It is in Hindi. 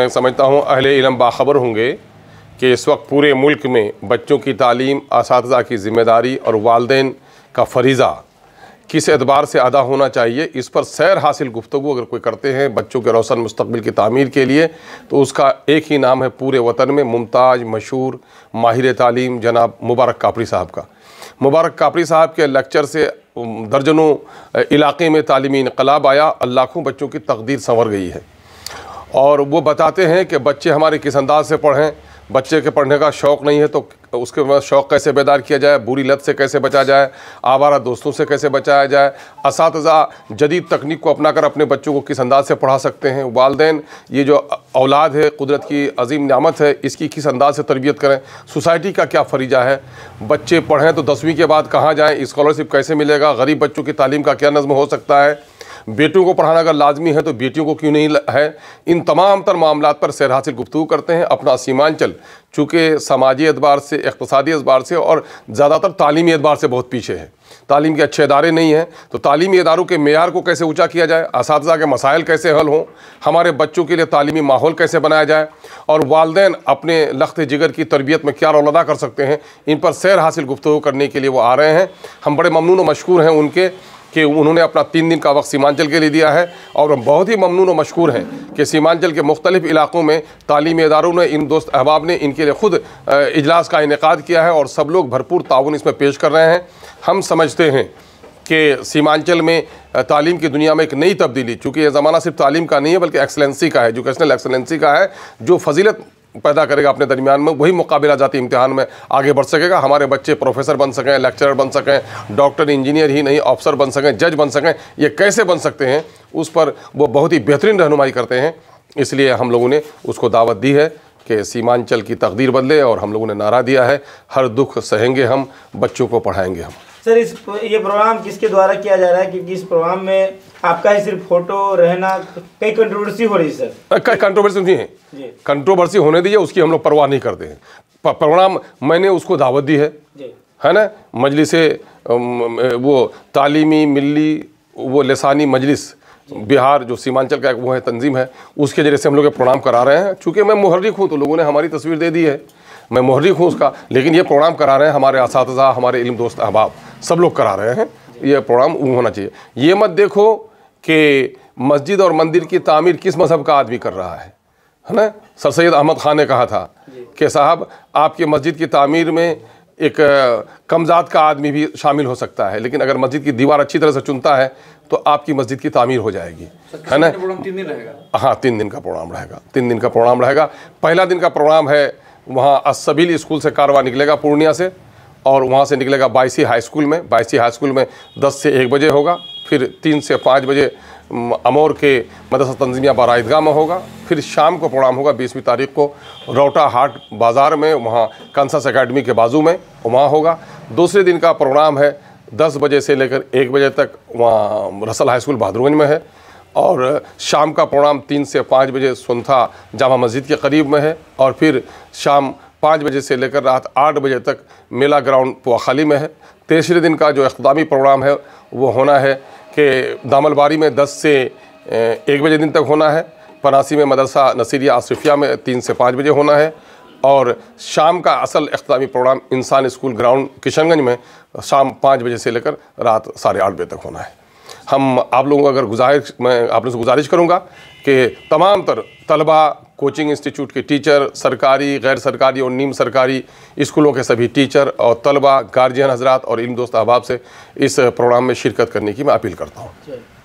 मैं समझता हूँ अहल इलम बाखबर होंगे कि इस वक्त पूरे मुल्क में बच्चों की तालीम इस की ज़िम्मेदारी और वालदे का फरीज़ा किस एतबार से अदा होना चाहिए इस पर सैर हासिल गुफ्तु अगर कोई करते हैं बच्चों के रोशन मुस्तबिल की तमीर के लिए तो उसका एक ही नाम है पूरे वतन में मुमताज़ मशहूर माहिर तालीम जनाब मुबारक कापरी साहब का मुबारक कापरी साहब के लेक्चर से दर्जनों इलाके में तालीमी इनकलाब आया लाखों बच्चों की तकदीर संवर गई है और वो बताते हैं कि बच्चे हमारे किस अंदाज से पढ़ें बच्चे के पढ़ने का शौक़ नहीं है तो उसके बाद शौक़ कैसे बेदार किया जाए बुरी लत से कैसे बचा जाए आवारा दोस्तों से कैसे बचाया जाए इस जदीद तकनीक को अपनाकर अपने बच्चों को किस अंदाज से पढ़ा सकते हैं वालदेन ये जो औलाद है कुदरत की अजीम नामत है इसकी किस अंदाज से तरबियत करें सोसाइटी का क्या फरीजा है बच्चे पढ़ें तो दसवीं के बाद कहाँ जाएँ इस्कॉलरशिप कैसे मिलेगा गरीब बच्चों की तालीम का क्या नज़म हो सकता है बेटियों को पढ़ाना अगर लाजमी है तो बेटियों को क्यों नहीं है इन तमाम तर मामला पर सैर हासिल गुफ्तु करते हैं अपना सीमांचल चूँकि समाजी एतबार से अकतदी एतबार से और ज़्यादातर तालीमी एतबार से बहुत पीछे है तालीम के अच्छे इदारे नहीं हैं तो तालीमी इदारों के मैार को कैसे ऊँचा किया जाए इस के मसाइल कैसे हल हों हमारे बच्चों के लिए तालीमी माहौल कैसे बनाया जाए और वालदे अपने लख्त जिगर की तरबियत में क्या रोल अदा कर सकते हैं इन पर सैर हासिल गुफ्तु करने के लिए वो आ रहे हैं हम बड़े ममनून मशहूर हैं उनके कि उन्होंने अपना तीन दिन का वक्त सीमांचल के लिए दिया है और हम बहुत ही ममनून और मशहूर हैं कि सीमांचल के मुख्तलिफ इलाकों में तालीमी इदारों ने इन दोस्त अहबाब ने इनके लिए ख़ुद इजलास का इनका किया है और सब लोग भरपूर ताउन इसमें पेश कर रहे हैं हम समझते हैं कि सीमांचल में तालीम की दुनिया में एक नई तब्दीली चूँकि यह ज़माना सिर्फ तालीम का नहीं है बल्कि एक्सलेंसी का है एजुकेशनल एक्सलेंसी का है जो फजीलत पैदा करेगा अपने दरमियान में वही मुकाबला जाती इम्तिहान में आगे बढ़ सकेगा हमारे बच्चे प्रोफेसर बन सकें लेक्चरर बन सकें डॉक्टर इंजीनियर ही नहीं ऑफिसर बन सकें जज बन सकें ये कैसे बन सकते हैं उस पर वो बहुत ही बेहतरीन रहनुमाई करते हैं इसलिए हम लोगों ने उसको दावत दी है कि सीमांचल की तकदीर बदले और हम लोगों ने नारा दिया है हर दुख सहेंगे हम बच्चों को पढ़ाएंगे हम सर इस ये प्रोग्राम किसके द्वारा किया जा रहा है क्योंकि इस प्रोग्राम में आपका ही सिर्फ फोटो रहना कई कंट्रोवर्सी हो रही सर कंट्रोवर्सी नहीं है कंट्रोवर्सी होने दीजिए उसकी हम लोग परवाह नहीं करते हैं प्रोग्राम मैंने उसको दावत दी है है ना मजलिस वो तालीमी मिली वो लसानी मजलिस बिहार जो सीमांचल का वो है तंजीम है उसके जरिए से हम लोग प्रोग्राम करा रहे हैं चूँकि मैं मुहर्रिक हूँ तो लोगों ने हमारी तस्वीर दे दी है मैं मोहरिक हूँ उसका लेकिन ये प्रोग्राम करा रहे हैं हमारे इस हमारे इल्म दोस्त अहबाब सब लोग करा रहे हैं ये प्रोग्राम होना चाहिए ये मत देखो कि मस्जिद और मंदिर की तामीर किस मज़हब का आदमी कर रहा है है ना सर सैद अहमद ख़ान ने कहा था कि साहब आपकी मस्जिद की तामीर में एक कमज़ात का आदमी भी शामिल हो सकता है लेकिन अगर मस्जिद की दीवार अच्छी तरह से चुनता है तो आपकी मस्जिद की तामीर हो जाएगी है ना तीन दिन रहेगा हाँ तीन दिन का प्रोग्राम रहेगा तीन दिन का प्रोग्राम रहेगा पहला दिन का प्रोग्राम है वहाँ असबिल स्कूल से कारवा निकलेगा पूर्णिया से और वहाँ से निकलेगा बाईसी हाई स्कूल में बाईसी हाई स्कूल में 10 से 1 बजे होगा फिर 3 से 5 बजे अमौर के मदरसा तंजीमिया बारा ईदगाह में होगा फिर शाम को प्रोग्राम होगा बीसवीं तारीख को रोटा हाट बाज़ार में वहाँ कंसस एकेडमी के बाजू में वहाँ होगा दूसरे दिन का प्रोग्राम है दस बजे से लेकर एक बजे तक वहाँ रसल हाई स्कूल बहादुरगंज में है और शाम का प्रोग्राम तीन से पाँच बजे सुनथा जामा मस्जिद के करीब में है और फिर शाम पाँच बजे से लेकर रात आठ बजे तक मेला ग्राउंड पुआखाली में है तीसरे दिन का जो अखदामी प्रोग्राम है वो होना है कि दामलबारी में दस से एक बजे दिन तक होना है पनासी में मदरसा नसीरिया आसिफिया में तीन से पाँच बजे होना है और शाम का असल अख्तामी प्रोग्राम इंसान स्कूल ग्राउंड किशनगंज में शाम पाँच बजे से लेकर रात साढ़े आठ बजे तक होना है हम आप लोगों को अगर गुजारिश मैं आप लोगों से गुजारिश करूँगा कि तमाम तर तलबा कोचिंग इंस्टीट्यूट के टीचर सरकारी गैर सरकारी और नीम सरकारी स्कूलों के सभी टीचर और तलबा गार्जियन हजरात और इन दोस्त अहबाब से इस प्रोग्राम में शिरकत करने की मैं अपील करता हूँ